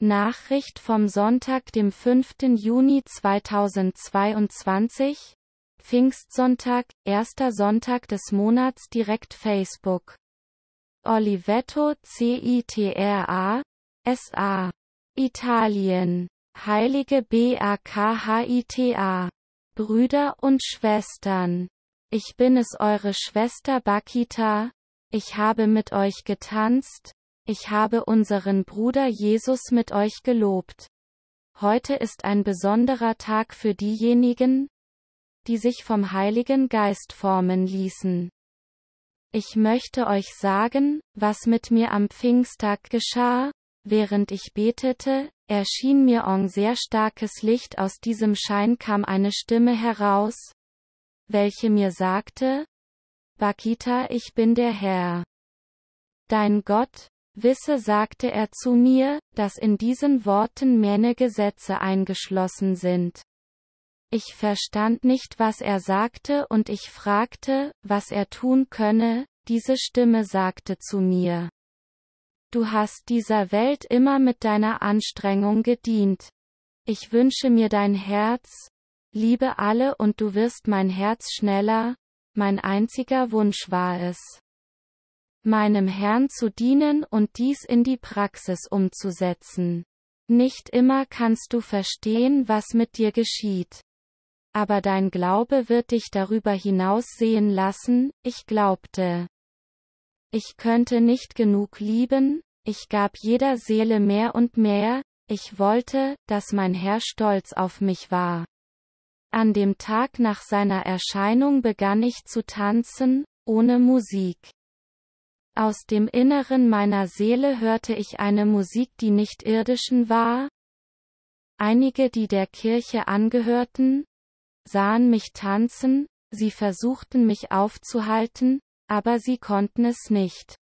Nachricht vom Sonntag, dem 5. Juni 2022, Pfingstsonntag, erster Sonntag des Monats direkt Facebook. Olivetto CITRA, SA. Italien. Heilige BAKHITA. Brüder und Schwestern. Ich bin es eure Schwester Bakita, ich habe mit euch getanzt, ich habe unseren Bruder Jesus mit euch gelobt. Heute ist ein besonderer Tag für diejenigen, die sich vom Heiligen Geist formen ließen. Ich möchte euch sagen, was mit mir am Pfingsttag geschah, während ich betete, erschien mir ein sehr starkes Licht aus diesem Schein kam eine Stimme heraus, welche mir sagte, Bakita ich bin der Herr. Dein Gott, Wisse sagte er zu mir, dass in diesen Worten meine Gesetze eingeschlossen sind. Ich verstand nicht, was er sagte und ich fragte, was er tun könne, diese Stimme sagte zu mir. Du hast dieser Welt immer mit deiner Anstrengung gedient. Ich wünsche mir dein Herz, liebe alle und du wirst mein Herz schneller, mein einziger Wunsch war es meinem Herrn zu dienen und dies in die Praxis umzusetzen. Nicht immer kannst du verstehen, was mit dir geschieht. Aber dein Glaube wird dich darüber hinaus sehen lassen, ich glaubte. Ich könnte nicht genug lieben, ich gab jeder Seele mehr und mehr, ich wollte, dass mein Herr stolz auf mich war. An dem Tag nach seiner Erscheinung begann ich zu tanzen, ohne Musik. Aus dem Inneren meiner Seele hörte ich eine Musik, die nicht irdischen war. Einige, die der Kirche angehörten, sahen mich tanzen, sie versuchten mich aufzuhalten, aber sie konnten es nicht.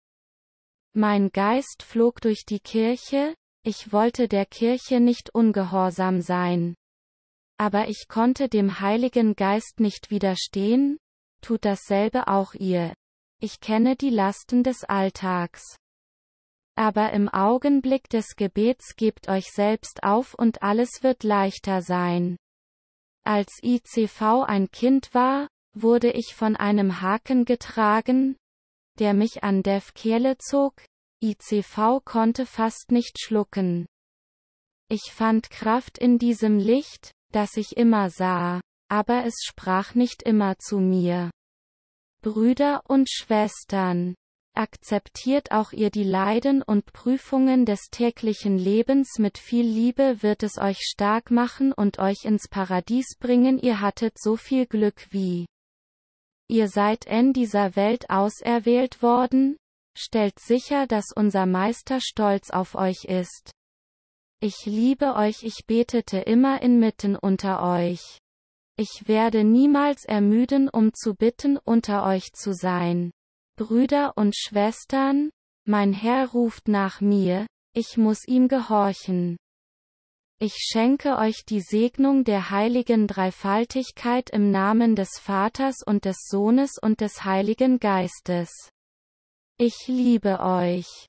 Mein Geist flog durch die Kirche, ich wollte der Kirche nicht ungehorsam sein. Aber ich konnte dem Heiligen Geist nicht widerstehen, tut dasselbe auch ihr ich kenne die Lasten des Alltags. Aber im Augenblick des Gebets gebt euch selbst auf und alles wird leichter sein. Als ICV ein Kind war, wurde ich von einem Haken getragen, der mich an Dev Kehle zog, ICV konnte fast nicht schlucken. Ich fand Kraft in diesem Licht, das ich immer sah, aber es sprach nicht immer zu mir. Brüder und Schwestern, akzeptiert auch ihr die Leiden und Prüfungen des täglichen Lebens mit viel Liebe wird es euch stark machen und euch ins Paradies bringen ihr hattet so viel Glück wie ihr seid in dieser Welt auserwählt worden, stellt sicher, dass unser Meister stolz auf euch ist. Ich liebe euch, ich betete immer inmitten unter euch. Ich werde niemals ermüden, um zu bitten, unter euch zu sein. Brüder und Schwestern, mein Herr ruft nach mir, ich muss ihm gehorchen. Ich schenke euch die Segnung der heiligen Dreifaltigkeit im Namen des Vaters und des Sohnes und des Heiligen Geistes. Ich liebe euch.